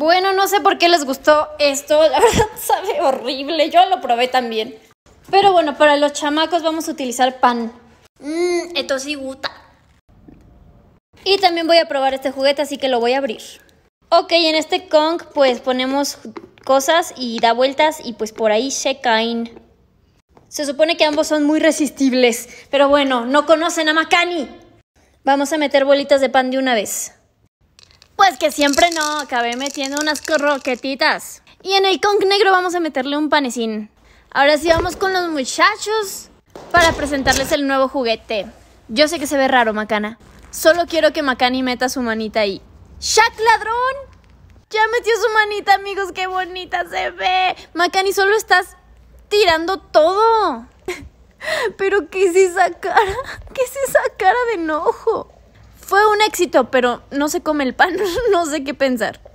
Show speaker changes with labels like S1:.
S1: Bueno, no sé por qué les gustó esto, la verdad sabe horrible, yo lo probé también. Pero bueno, para los chamacos vamos a utilizar pan. Mmm, esto sí gusta. Y también voy a probar este juguete, así que lo voy a abrir. Ok, en este Kong pues ponemos cosas y da vueltas y pues por ahí se caen. Se supone que ambos son muy resistibles, pero bueno, no conocen a Makani. Vamos a meter bolitas de pan de una vez. Pues que siempre no, acabé metiendo unas croquetitas. Y en el conk negro vamos a meterle un panecín. Ahora sí vamos con los muchachos para presentarles el nuevo juguete. Yo sé que se ve raro, Macana. Solo quiero que Macani meta su manita ahí. ¡Shack ladrón! Ya metió su manita, amigos, qué bonita se ve. Macani, solo estás tirando todo. Pero ¿qué es esa cara? ¿Qué es esa cara de enojo? Fue un éxito, pero no se come el pan, no sé qué pensar.